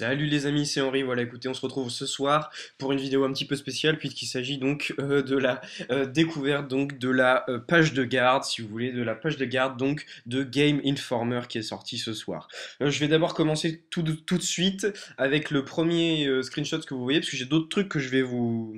Salut les amis, c'est Henri, voilà écoutez, on se retrouve ce soir pour une vidéo un petit peu spéciale puisqu'il s'agit donc euh, de la euh, découverte donc de la euh, page de garde, si vous voulez, de la page de garde donc de Game Informer qui est sortie ce soir. je vais d'abord commencer tout de, tout de suite avec le premier screenshot que vous voyez parce que j'ai d'autres trucs que je vais vous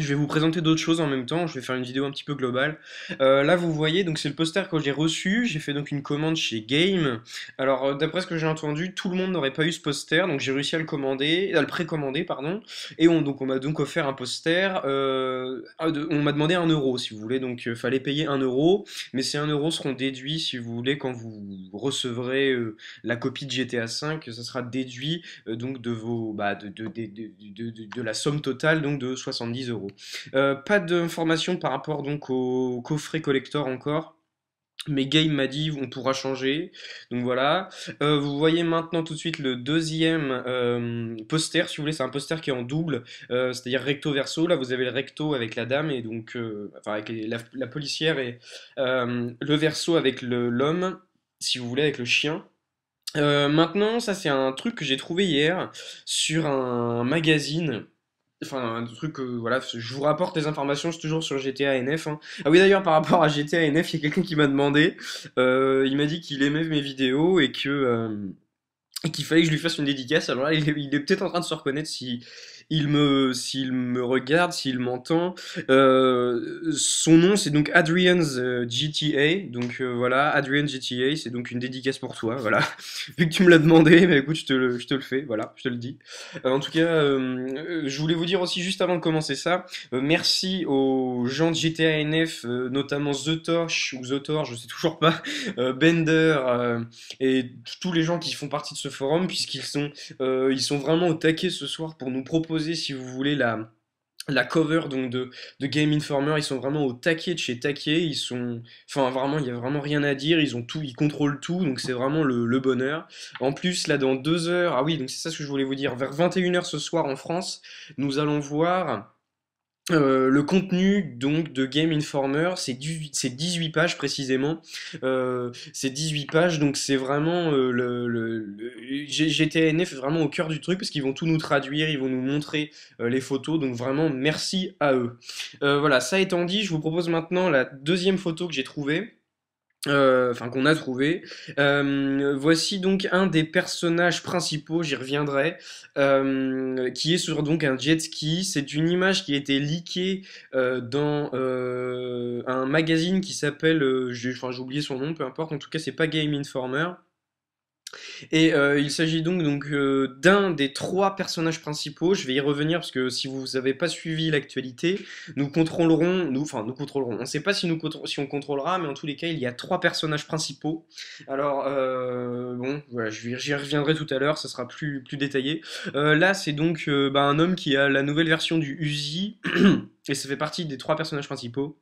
je vais vous présenter d'autres choses en même temps, je vais faire une vidéo un petit peu globale. Euh, là vous voyez, donc c'est le poster que j'ai reçu, j'ai fait donc une commande chez Game. Alors euh, d'après ce que j'ai entendu, tout le monde n'aurait pas eu ce poster, donc j'ai réussi à le commander, à le précommander, pardon. Et on, donc on m'a donc offert un poster, euh, on m'a demandé un euro si vous voulez, donc fallait payer un euro, mais ces 1 euro seront déduits si vous voulez quand vous recevrez la copie de GTA V, ça sera déduit donc de vos, bah, de la somme totale donc de 70 euros. Euh, pas d'informations par rapport donc au coffret collector encore. Mais Game m'a dit on pourra changer. Donc voilà. Euh, vous voyez maintenant tout de suite le deuxième euh, poster, si vous voulez, c'est un poster qui est en double, c'est-à-dire recto verso. Là vous avez le recto avec la dame et donc enfin avec la, policière et le verso avec l'homme, si vous voulez, avec le chien. maintenant, ça c'est un truc que j'ai trouvé hier sur un magazine Enfin, un truc, voilà, je vous rapporte des informations, c'est toujours sur GTA NF. Hein. Ah oui, d'ailleurs, par rapport à GTA NF, il y a quelqu'un qui m'a demandé, euh, il m'a dit qu'il aimait mes vidéos et que euh, qu'il fallait que je lui fasse une dédicace. Alors là, il est peut-être en train de se reconnaître si, il me, s'il me regarde, s'il m'entend. Euh, son nom, c'est donc Adrian's euh, GTA. Donc euh, voilà, Adrian's GTA, c'est donc une dédicace pour toi. Voilà. Vu que tu me l'as demandé, mais écoute, je te, le, je fais. Voilà, je te le dis. en tout cas, je voulais vous dire aussi, juste avant de commencer ça, merci aux gens de GTA NF, notamment The Torch ou The Torch, je sais toujours pas, Bender et tous les gens qui font partie de ce forum, puisqu'ils sont, ils sont vraiment au taquet ce soir pour nous proposer si vous voulez, la, la cover donc de, de, Game Informer, ils sont vraiment au taquet de chez taquet, ils sont, enfin vraiment, il n'y a vraiment rien à dire, ils ont tout, ils contrôlent tout, donc c'est vraiment le, le, bonheur. En plus, là, dans deux heures, ah oui, donc c'est ça ce que je voulais vous dire, vers 21h ce soir en France, nous allons voir euh, le contenu donc de Game Informer, c'est 18, pages précisément. Euh, c'est 18 pages, donc c'est vraiment euh, le, le, le, vraiment au cœur du truc parce qu'ils vont tout nous traduire, ils vont nous montrer les photos, donc vraiment merci à eux. voilà, ça étant dit, je vous propose maintenant la deuxième photo que j'ai trouvée. Euh, enfin qu'on a trouvé. Euh, voici donc un des personnages principaux, j'y reviendrai, euh, qui est sur donc un jet ski. C'est une image qui a été leakée dans un magazine qui s'appelle, enfin j'ai oublié son nom, peu importe. En tout cas, c'est pas Game Informer. Et euh, il s'agit donc, euh, d'un des trois personnages principaux. Je vais y revenir parce que si vous n'avez pas suivi l'actualité, nous contrôlerons, nous, enfin nous contrôlerons. On ne sait pas si, nous, si on contrôlera, mais en tous les cas, il y a trois personnages principaux. Alors euh, bon, voilà, j'y reviendrai tout à l'heure, ça sera plus, plus détaillé. là, c'est donc bah, un homme qui a la nouvelle version du Uzi et ça fait partie des trois personnages principaux.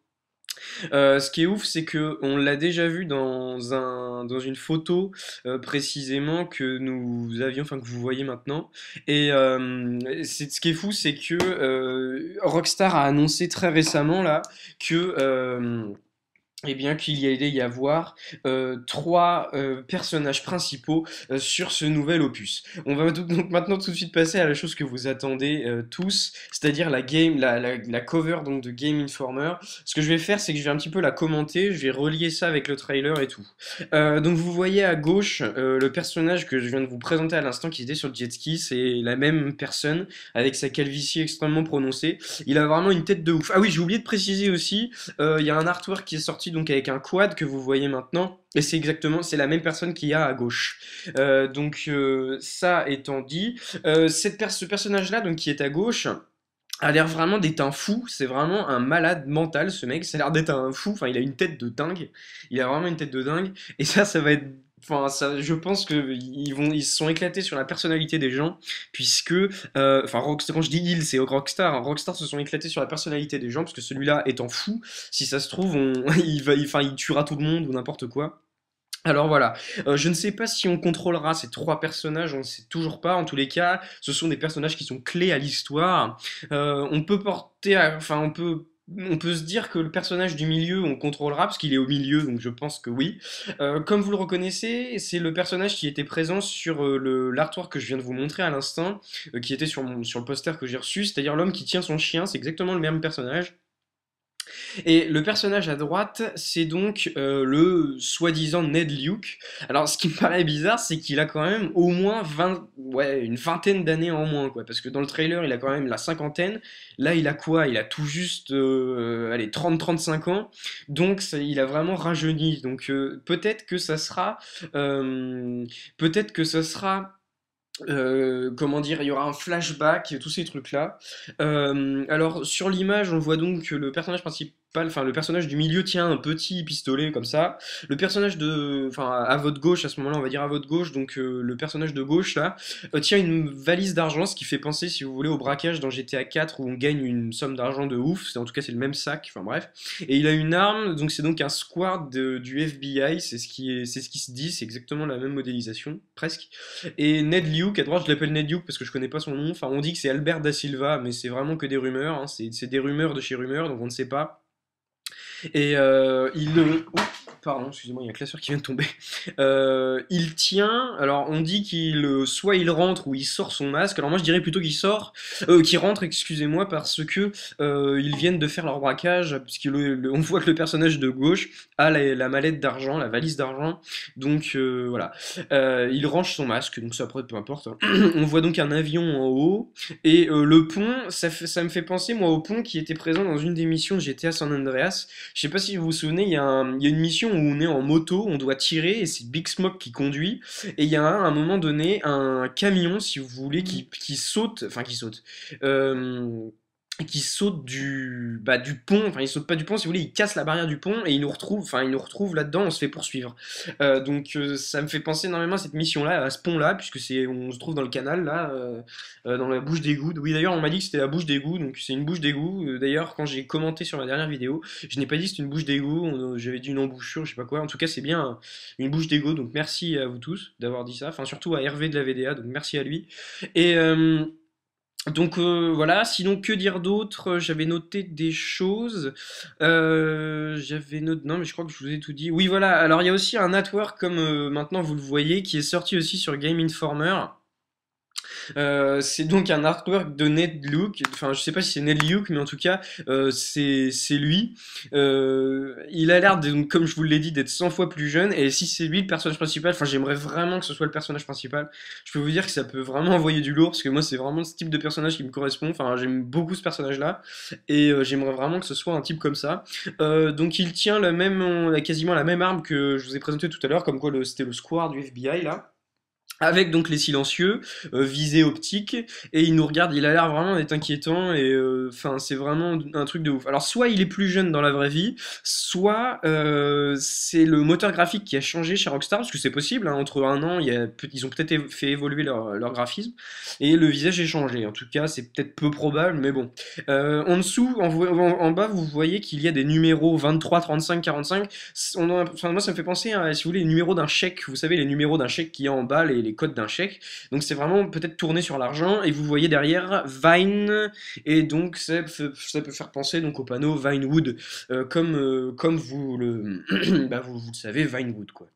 Euh, ce qui est ouf, c'est que on l'a déjà vu dans un dans une photo euh, précisément que nous avions, enfin que vous voyez maintenant. Et euh, c'est ce qui est fou, c'est que Rockstar a annoncé très récemment là que eh bien qu'il y allait y avoir euh, trois euh, personnages principaux euh, sur ce nouvel opus. On va donc maintenant tout de suite passer à la chose que vous attendez tous, c'est-à-dire la game, la, cover donc de Game Informer. Ce que je vais faire, c'est que je vais un petit peu la commenter, je vais relier ça avec le trailer et tout. donc vous voyez à gauche le personnage que je viens de vous présenter à l'instant qui était sur le jet ski, c'est la même personne avec sa calvitie extrêmement prononcée. Il a vraiment une tête de ouf. Ah oui, j'ai oublié de préciser aussi, il y a un artwork qui est sorti donc avec un quad que vous voyez maintenant, et c'est exactement, c'est la même personne qu'il y a à gauche. Euh, donc euh, ça étant dit, euh, cette ce personnage-là, donc qui est à gauche, a l'air vraiment d'être un fou, c'est vraiment un malade mental ce mec, ça a l'air d'être un fou, enfin il a une tête de dingue, il a vraiment une tête de dingue, et ça, ça va être ça, je pense que ils vont, ils se sont éclatés sur la personnalité des gens, puisque, euh, enfin, Rockstar, quand je dis ils, c'est Rockstar. Hein. Rockstar se sont éclatés sur la personnalité des gens, parce que celui-là étant fou, si ça se trouve, il va, enfin, il, tuera tout le monde ou n'importe quoi. Alors voilà, euh, je ne sais pas si on contrôlera ces trois personnages, on ne sait toujours pas. En tous les cas, ce sont des personnages qui sont clés à l'histoire. Euh, on peut porter, enfin on peut on peut se dire que le personnage du milieu, on contrôlera parce qu'il est au milieu, donc je pense que oui. Euh, comme vous le reconnaissez, c'est le personnage qui était présent sur euh, le l'artwork que je viens de vous montrer à l'instant, euh, qui était sur, mon, sur le poster que j'ai reçu, c'est-à-dire l'homme qui tient son chien, c'est exactement le même personnage. Et le personnage à droite, c'est donc euh, le soi-disant Ned Luke. Alors, ce qui me paraît bizarre, c'est qu'il a quand même au moins 20, ouais, une vingtaine d'années en moins, quoi. Parce que dans le trailer, il a quand même la cinquantaine. Là, il a quoi Il a tout juste, 30-35 euh, ans. Donc, il a vraiment rajeuni. Donc, euh, peut-être que ça sera, peut-être que ça sera euh, comment dire, il y aura un flashback, tous ces trucs-là. Euh, alors sur l'image, on voit donc le personnage principal enfin le personnage du milieu tient un petit pistolet comme ça. Le personnage de, enfin à votre gauche à ce moment-là, on va dire à votre gauche, donc euh, le personnage de gauche là euh, tient une valise d'argent, ce qui fait penser, si vous voulez, au braquage dans GTA 4 où on gagne une somme d'argent de ouf. C'est en tout cas c'est le même sac. Enfin bref. Et il a une arme, donc c'est donc un squad de, du FBI. C'est ce qui c'est ce qui se dit, c'est exactement la même modélisation presque. Et Ned Luke à droite, je l'appelle Ned Luke parce que je connais pas son nom. Enfin on dit que c'est Albert da Silva, mais c'est vraiment que des rumeurs. Hein. C'est des rumeurs de chez rumeurs, donc on ne sait pas. Et euh, il le pardon, excusez-moi, il y a un classeur qui vient de tomber. Euh, il tient, alors on dit qu'il euh, soit il rentre ou il sort son masque. Alors moi je dirais plutôt qu'il sort, euh, qu'il rentre, excusez-moi, parce que ils viennent de faire leur braquage, Parce on voit que le personnage de gauche a la, mallette d'argent, la valise d'argent. Donc voilà, il range son masque, donc ça après peu importe. Hein. on voit donc un avion en haut et le pont, ça, me fait penser moi au pont qui était présent dans une des missions de GTA San Andreas. Je sais pas si vous vous souvenez, il il y a une mission où on est en moto, on doit tirer et c'est Big Smoke qui conduit. Et il y a à un moment donné un camion, si vous voulez, qui, mm. saute, enfin qui saute. Euh, qui saute du, bah, du pont, enfin il saute pas du pont si vous voulez, il casse la barrière du pont et il nous retrouve, enfin il nous retrouve là-dedans, on se fait poursuivre. Euh, donc euh, ça me fait penser énormément à cette mission-là, à ce pont-là, puisque c'est, on se trouve dans le canal là, euh, dans la bouche d'égout. Oui d'ailleurs on m'a dit que c'était la bouche d'égout, donc c'est une bouche d'égout. D'ailleurs quand j'ai commenté sur ma dernière vidéo, je n'ai pas dit c'est une bouche d'égout, j'avais dit une embouchure, je sais pas quoi. En tout cas c'est bien une bouche d'égout, donc merci à vous tous d'avoir dit ça, enfin surtout à Hervé de la VDA, donc merci à lui. Et donc euh, voilà, sinon que dire d'autre J'avais noté des choses. Euh, j'avais noté... Non mais je crois que je vous ai tout dit. Oui voilà, alors il y a aussi un network comme euh, maintenant vous le voyez qui est sorti aussi sur Game Informer. Euh, c'est donc un artwork de Ned Luke, enfin je sais pas si c'est Ned Luke, mais en tout cas euh, c'est lui. Euh, il a l'air, comme je vous l'ai dit, d'être 100 fois plus jeune, et si c'est lui le personnage principal, enfin j'aimerais vraiment que ce soit le personnage principal, je peux vous dire que ça peut vraiment envoyer du lourd, parce que moi c'est vraiment ce type de personnage qui me correspond, enfin j'aime beaucoup ce personnage-là, et j'aimerais vraiment que ce soit un type comme ça. donc il tient la même, quasiment la même arme que je vous ai présenté tout à l'heure, comme quoi c'était le square du FBI là avec donc les silencieux, euh, visée optique, et il nous regarde, il a l'air vraiment d'être inquiétant, et euh, enfin c'est vraiment un truc de ouf. Alors soit il est plus jeune dans la vraie vie, soit euh, c'est le moteur graphique qui a changé chez Rockstar, parce que c'est possible, hein, entre un an, ils ont peut-être fait évoluer leur, graphisme, et le visage est changé, en tout cas c'est peut-être peu probable, mais bon. en dessous, en, en, bas, vous voyez qu'il y a des numéros 23, 35, 45, on moi ça me fait penser à, si vous voulez, les numéros d'un chèque, vous savez les numéros d'un chèque qu'il y a en bas, les les codes d'un chèque. Donc c'est vraiment peut-être tourné sur l'argent et vous voyez derrière Vine et donc ça peut, faire penser donc au panneau Vinewood euh, comme, euh, comme vous, le, bah, vous, vous le savez Vinewood quoi.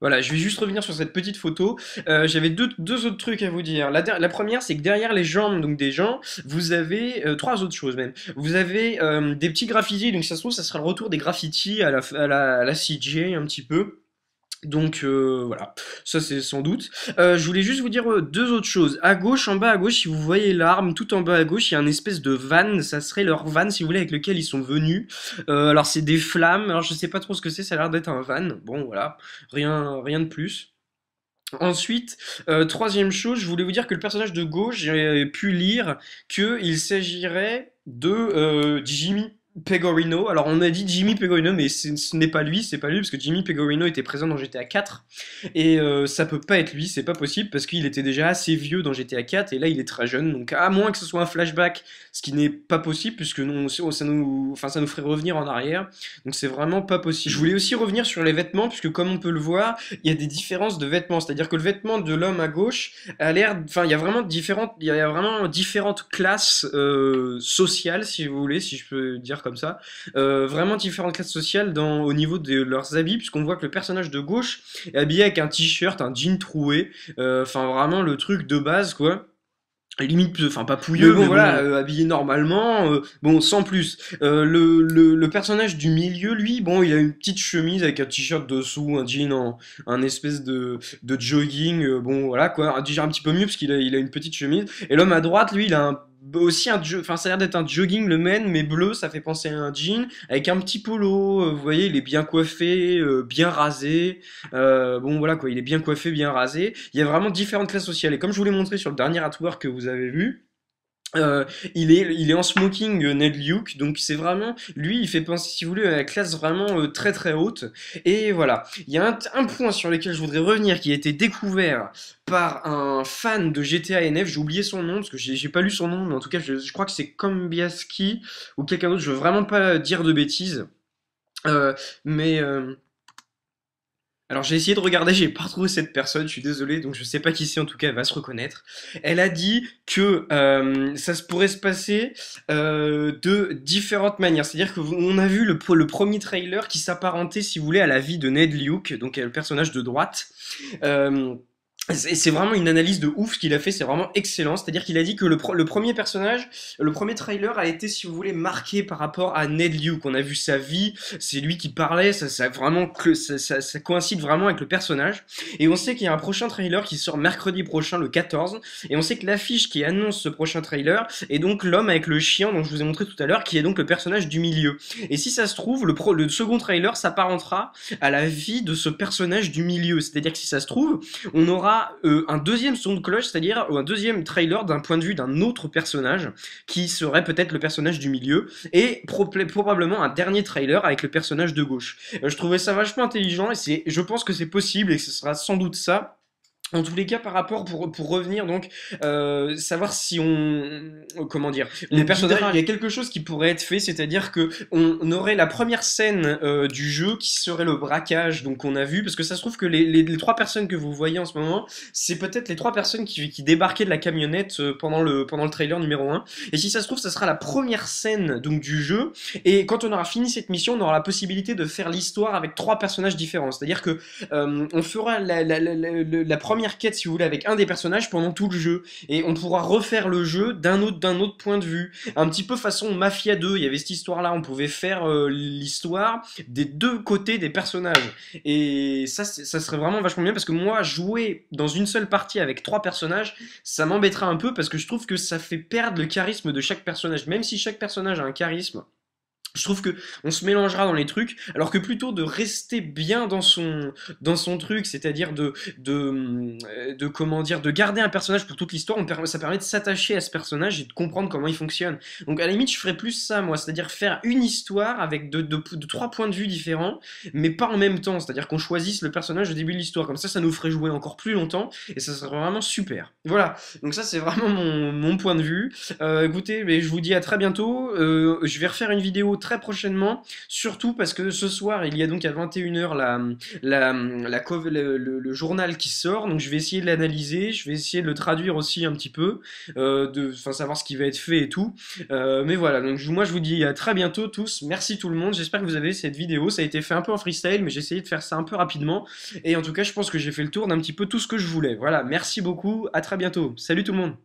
Voilà, je vais juste revenir sur cette petite photo. Euh, j'avais deux, deux, autres trucs à vous dire. La, première, c'est que derrière les jambes donc des gens, vous avez trois autres choses même. Vous avez des petits graffitis, donc ça se trouve, ça sera le retour des graffitis à la, à la CJ un petit peu. Donc euh, voilà, ça c'est sans doute. Euh, je voulais juste vous dire euh, deux autres choses. À gauche, en bas à gauche, si vous voyez l'arme, tout en bas à gauche, il y a une espèce de van, ça serait leur van si vous voulez, avec lequel ils sont venus. alors c'est des flammes, alors je sais pas trop ce que c'est, ça a l'air d'être un van. Bon voilà, rien, rien de plus. Ensuite, troisième chose, je voulais vous dire que le personnage de gauche, j'ai pu lire qu'il s'agirait de Jimmy. Pegorino. Alors on a dit Jimmy Pegorino, mais ce n'est pas lui, c'est pas lui, parce que Jimmy Pegorino était présent dans GTA 4, et euh, ça peut pas être lui, c'est pas possible, parce qu'il était déjà assez vieux dans GTA 4, et là il est très jeune, donc à moins que ce soit un flashback, ce qui n'est pas possible, puisque non, oh, ça, nous, enfin, ça nous ferait revenir en arrière, donc c'est vraiment pas possible. Je voulais aussi revenir sur les vêtements, puisque comme on peut le voir, il y a des différences de vêtements, c'est-à-dire que le vêtement de l'homme à gauche a l'air, enfin il y a vraiment différentes, il y a vraiment différentes classes euh, sociales, si vous voulez, si je peux dire comme comme ça. Euh, vraiment différentes classes sociales dans, au niveau de leurs habits, puisqu'on voit que le personnage de gauche est habillé avec un t-shirt, un jean troué, euh, enfin vraiment le truc de base quoi limite enfin pas pouilleux mais voilà euh, habillé normalement bon sans plus le, personnage du milieu lui bon il a une petite chemise avec un t-shirt dessous un jean en un espèce de, jogging bon voilà quoi un t un petit peu mieux parce qu'il a, il a une petite chemise et l'homme à droite lui il a un aussi un enfin ça a l'air d'être un jogging le men mais bleu ça fait penser à un jean avec un petit polo euh, vous voyez il est bien coiffé euh, bien rasé euh, bon voilà quoi il est bien coiffé bien rasé il y a vraiment différentes classes sociales et comme je vous l'ai montré sur le dernier artwork que vous avez vu euh, il, est, il est en smoking euh, Ned Luke, donc c'est vraiment, lui il fait penser si vous voulez à la classe vraiment euh, très très haute. Et voilà, il y a un, point sur lequel je voudrais revenir qui a été découvert par un fan de GTA NF, j'ai oublié son nom parce que j'ai pas lu son nom, mais en tout cas je, crois que c'est Kombiaski ou quelqu'un d'autre, je veux vraiment pas dire de bêtises. Euh, mais alors j'ai essayé de regarder, j'ai pas trouvé cette personne, je suis désolé, donc je sais pas qui c'est, en tout cas elle va se reconnaître. Elle a dit que euh, ça se pourrait se passer euh, de différentes manières. C'est-à-dire que on a vu le, le premier trailer qui s'apparentait, si vous voulez, à la vie de Ned Luke, donc euh, le personnage de droite. Euh, c'est vraiment une analyse de ouf qu'il a fait, c'est vraiment excellent. C'est-à-dire qu'il a dit que le, premier personnage, le premier trailer a été, si vous voulez, marqué par rapport à Ned Liu, qu'on a vu sa vie, c'est lui qui parlait, ça, ça vraiment, ça, ça, coïncide vraiment avec le personnage. Et on sait qu'il y a un prochain trailer qui sort mercredi prochain, le 14, et on sait que l'affiche qui annonce ce prochain trailer est donc l'homme avec le chien dont je vous ai montré tout à l'heure, qui est donc le personnage du milieu. Et si ça se trouve, le, le second trailer s'apparentera à la vie de ce personnage du milieu. C'est-à-dire que si ça se trouve, on aura euh, un deuxième son de cloche, c'est-à-dire un deuxième trailer d'un point de vue d'un autre personnage, qui serait peut-être le personnage du milieu, et probablement un dernier trailer avec le personnage de gauche. Euh, je trouvais ça vachement intelligent, et je pense que c'est possible, et que ce sera sans doute ça en tous les cas, par rapport pour, pour revenir donc euh, savoir si on comment dire les personnages, il y a quelque chose qui pourrait être fait, c'est-à-dire que on aurait la première scène euh, du jeu qui serait le braquage, donc on a vu parce que ça se trouve que les, les, trois personnes que vous voyez en ce moment, c'est peut-être les trois personnes qui, qui débarquaient de la camionnette euh, pendant le pendant le trailer numéro 1. et si ça se trouve, ça sera la première scène donc du jeu et quand on aura fini cette mission, on aura la possibilité de faire l'histoire avec trois personnages différents, c'est-à-dire que euh, on fera la, la première quête, si vous voulez, avec un des personnages pendant tout le jeu. Et on pourra refaire le jeu d'un autre, d'un autre point de vue. Un petit peu façon Mafia 2, il y avait cette histoire-là, on pouvait faire euh, l'histoire des deux côtés des personnages. Et ça, ça serait vraiment vachement bien parce que moi, jouer dans une seule partie avec trois personnages, ça m'embêtera un peu parce que je trouve que ça fait perdre le charisme de chaque personnage. Même si chaque personnage a un charisme, je trouve que on se mélangera dans les trucs, alors que plutôt de rester bien dans son dans son truc, c'est-à-dire de, de, euh, de comment dire, de garder un personnage pour toute l'histoire, ça permet de s'attacher à ce personnage et de comprendre comment il fonctionne. Donc à la limite, je ferais plus ça moi, c'est-à-dire faire une histoire avec deux trois points de vue différents, mais pas en même temps, c'est-à-dire qu'on choisisse le personnage au début de l'histoire, comme ça, ça nous ferait jouer encore plus longtemps et ça serait vraiment super. Voilà. Donc ça, c'est vraiment mon, mon, point de vue. Euh, écoutez, mais je vous dis à très bientôt. Euh, je vais refaire une vidéo très prochainement, surtout parce que ce soir, il y a donc à 21h la, la, le, journal qui sort, donc je vais essayer de l'analyser, je vais essayer de le traduire aussi un petit peu, euh, de savoir ce qui va être fait et tout. Euh, mais voilà, donc moi je vous dis à très bientôt tous, merci tout le monde, j'espère que vous avez cette vidéo, ça a été fait un peu en freestyle, mais j'ai essayé de faire ça un peu rapidement, et en tout cas je pense que j'ai fait le tour d'un petit peu tout ce que je voulais. Voilà, merci beaucoup, à très bientôt, salut tout le monde